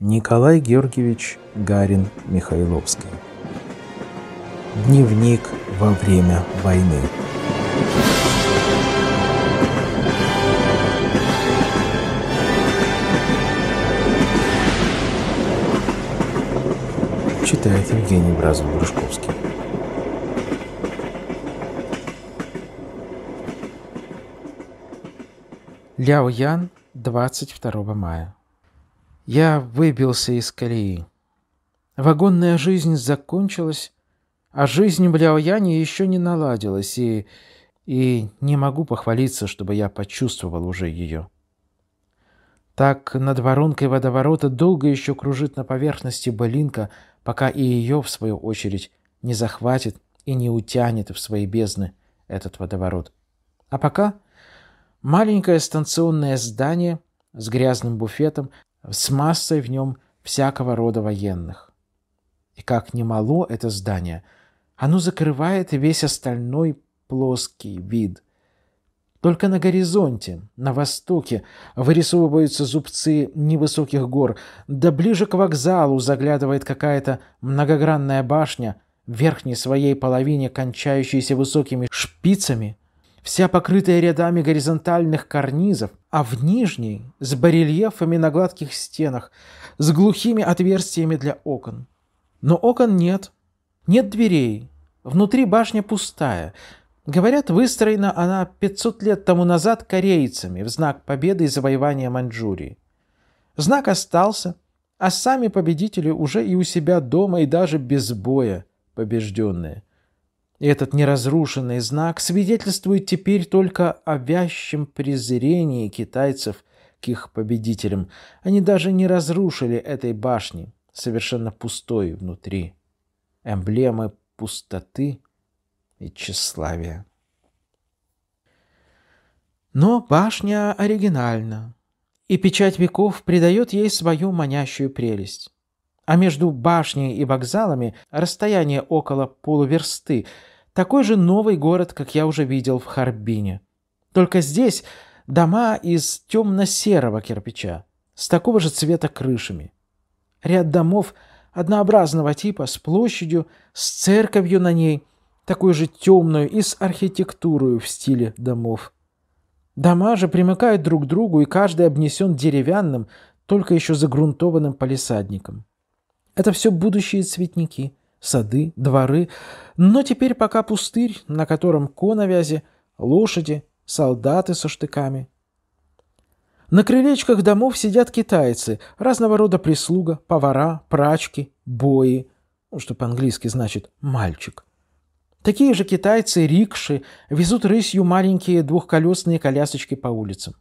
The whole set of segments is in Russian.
Николай Георгиевич Гарин Михайловский. Дневник во время войны. Читает Евгений Бразов-Грушковский. Ляо Ян, 22 мая. Я выбился из колеи. Вагонная жизнь закончилась, а жизнь в Ляояне еще не наладилась, и, и не могу похвалиться, чтобы я почувствовал уже ее. Так над воронкой водоворота долго еще кружит на поверхности былинка, пока и ее, в свою очередь, не захватит и не утянет в свои бездны этот водоворот. А пока маленькое станционное здание с грязным буфетом, с массой в нем всякого рода военных. И как немало это здание, оно закрывает весь остальной плоский вид. Только на горизонте, на востоке, вырисовываются зубцы невысоких гор, да ближе к вокзалу заглядывает какая-то многогранная башня, в верхней своей половине кончающаяся высокими шпицами – вся покрытая рядами горизонтальных карнизов, а в нижней – с барельефами на гладких стенах, с глухими отверстиями для окон. Но окон нет, нет дверей, внутри башня пустая. Говорят, выстроена она 500 лет тому назад корейцами в знак победы и завоевания Маньчжурии. Знак остался, а сами победители уже и у себя дома, и даже без боя побежденные. Этот неразрушенный знак свидетельствует теперь только о вящем презрении китайцев к их победителям. Они даже не разрушили этой башни, совершенно пустой внутри. Эмблемы пустоты и тщеславия. Но башня оригинальна, и печать веков придает ей свою манящую прелесть а между башней и вокзалами расстояние около полуверсты, такой же новый город, как я уже видел в Харбине. Только здесь дома из темно-серого кирпича, с такого же цвета крышами. Ряд домов однообразного типа, с площадью, с церковью на ней, такую же темную и с архитектурой в стиле домов. Дома же примыкают друг к другу, и каждый обнесен деревянным, только еще загрунтованным палисадником. Это все будущие цветники – сады, дворы, но теперь пока пустырь, на котором коновязи, лошади, солдаты со штыками. На крылечках домов сидят китайцы, разного рода прислуга, повара, прачки, бои, ну, что по-английски значит «мальчик». Такие же китайцы, рикши, везут рысью маленькие двухколесные колясочки по улицам.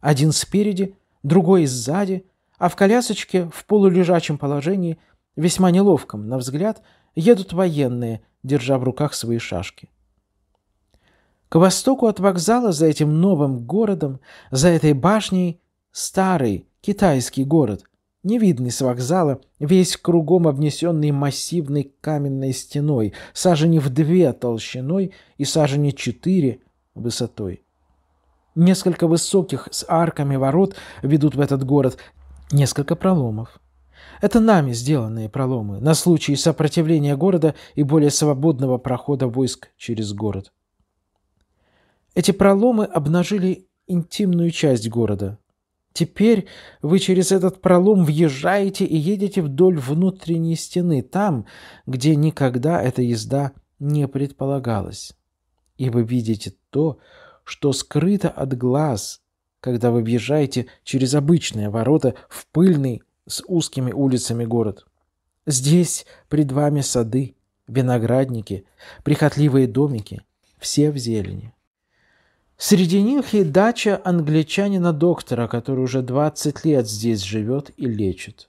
Один спереди, другой сзади, а в колясочке в полулежачем положении, весьма неловком, на взгляд – едут военные, держа в руках свои шашки. К востоку от вокзала, за этим новым городом, за этой башней, старый китайский город, невидный с вокзала, весь кругом обнесенный массивной каменной стеной, сажени в две толщиной и сажени четыре высотой. Несколько высоких с арками ворот ведут в этот город, несколько проломов. Это нами сделанные проломы на случай сопротивления города и более свободного прохода войск через город. Эти проломы обнажили интимную часть города. Теперь вы через этот пролом въезжаете и едете вдоль внутренней стены, там, где никогда эта езда не предполагалась. И вы видите то, что скрыто от глаз, когда вы въезжаете через обычные ворота в пыльный с узкими улицами город. Здесь пред вами сады, виноградники, прихотливые домики, все в зелени. Среди них и дача англичанина-доктора, который уже 20 лет здесь живет и лечит.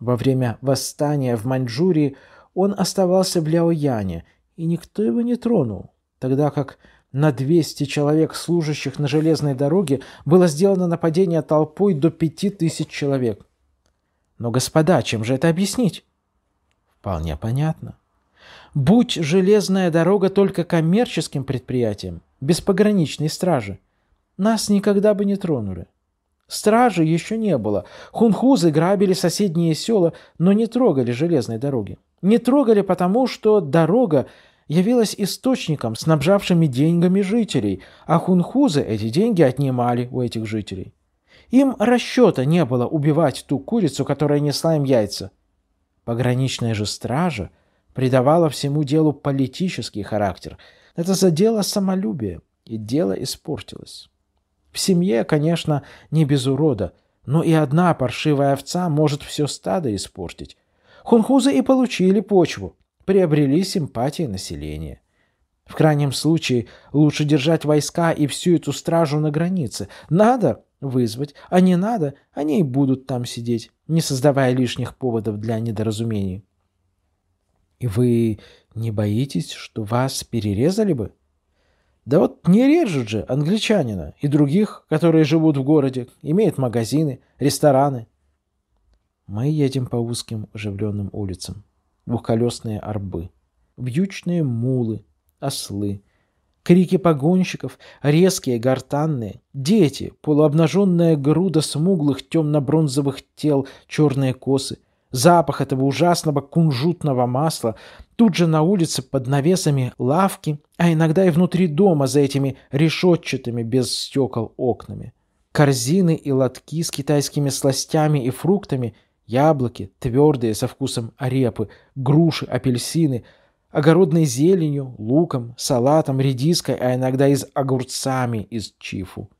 Во время восстания в Маньчжурии он оставался в Ляояне, и никто его не тронул, тогда как на 200 человек, служащих на железной дороге, было сделано нападение толпой до 5000 человек. Но, господа, чем же это объяснить? Вполне понятно. Будь железная дорога только коммерческим предприятием, без пограничной стражи, нас никогда бы не тронули. Стражи еще не было. Хунхузы грабили соседние села, но не трогали железной дороги. Не трогали потому, что дорога явилась источником, снабжавшими деньгами жителей, а хунхузы эти деньги отнимали у этих жителей. Им расчета не было убивать ту курицу, которая несла им яйца. Пограничная же стража придавала всему делу политический характер. Это задело самолюбие, и дело испортилось. В семье, конечно, не без урода, но и одна паршивая овца может все стадо испортить. Хунхузы и получили почву, приобрели симпатии населения. В крайнем случае лучше держать войска и всю эту стражу на границе. Надо, вызвать, а не надо, они и будут там сидеть, не создавая лишних поводов для недоразумений. И вы не боитесь, что вас перерезали бы? Да вот не режут же англичанина и других, которые живут в городе, имеют магазины, рестораны. Мы едем по узким оживленным улицам. Двухколесные арбы, вьючные мулы, ослы, Крики погонщиков, резкие, гортанные. Дети, полуобнаженная груда смуглых темно-бронзовых тел, черные косы. Запах этого ужасного кунжутного масла. Тут же на улице под навесами лавки, а иногда и внутри дома за этими решетчатыми без стекол окнами. Корзины и лотки с китайскими сластями и фруктами, яблоки, твердые со вкусом репы, груши, апельсины – огородной зеленью, луком, салатом, редиской, а иногда и с огурцами из чифу.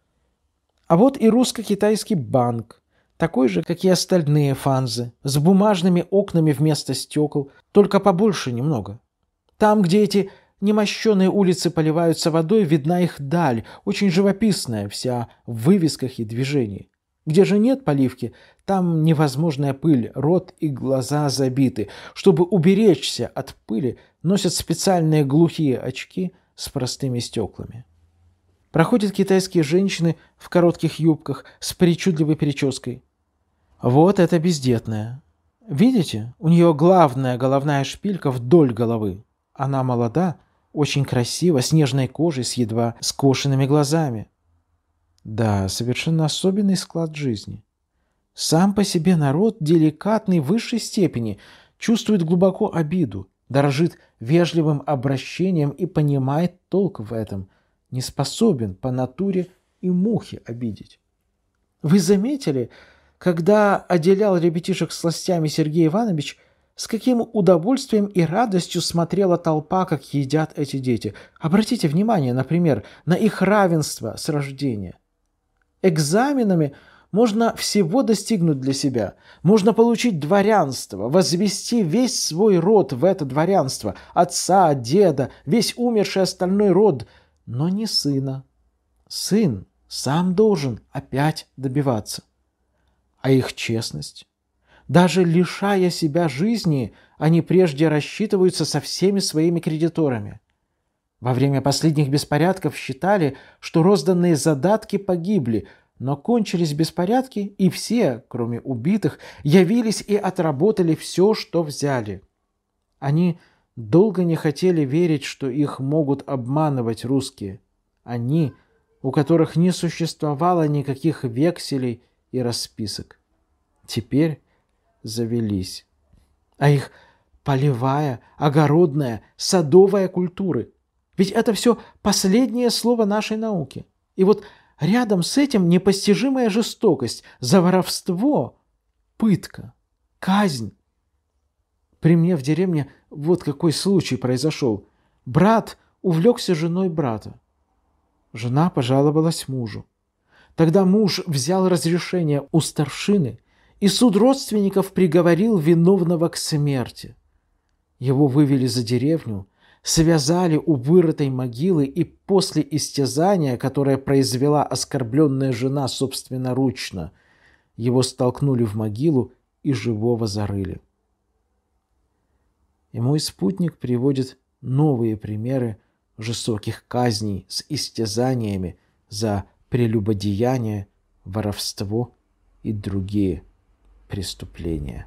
А вот и русско-китайский банк, такой же, как и остальные фанзы, с бумажными окнами вместо стекол, только побольше немного. Там, где эти немощенные улицы поливаются водой, видна их даль, очень живописная, вся в вывесках и движениях. Где же нет поливки, там невозможная пыль, рот и глаза забиты. Чтобы уберечься от пыли, носят специальные глухие очки с простыми стеклами. Проходят китайские женщины в коротких юбках с причудливой прической. Вот это бездетная. Видите, у нее главная головная шпилька вдоль головы. Она молода, очень красива, с нежной кожей, с едва скошенными глазами. Да, совершенно особенный склад жизни. Сам по себе народ, деликатный в высшей степени, чувствует глубоко обиду, дорожит вежливым обращением и понимает толк в этом, не способен по натуре и мухи обидеть. Вы заметили, когда отделял ребятишек сластями Сергей Иванович, с каким удовольствием и радостью смотрела толпа, как едят эти дети. Обратите внимание, например, на их равенство с рождения – Экзаменами можно всего достигнуть для себя. Можно получить дворянство, возвести весь свой род в это дворянство, отца, деда, весь умерший остальной род, но не сына. Сын сам должен опять добиваться. А их честность? Даже лишая себя жизни, они прежде рассчитываются со всеми своими кредиторами. Во время последних беспорядков считали, что розданные задатки погибли, но кончились беспорядки, и все, кроме убитых, явились и отработали все, что взяли. Они долго не хотели верить, что их могут обманывать русские. Они, у которых не существовало никаких векселей и расписок. Теперь завелись. А их полевая, огородная, садовая культуры – ведь это все последнее слово нашей науки. И вот рядом с этим непостижимая жестокость, заворовство, пытка, казнь. При мне в деревне вот какой случай произошел. Брат увлекся женой брата. Жена пожаловалась мужу. Тогда муж взял разрешение у старшины, и суд родственников приговорил виновного к смерти. Его вывели за деревню – связали у вырытой могилы и после истязания, которое произвела оскорбленная жена собственноручно, его столкнули в могилу и живого зарыли. И мой спутник приводит новые примеры жестоких казней с истязаниями за прелюбодеяние, воровство и другие преступления.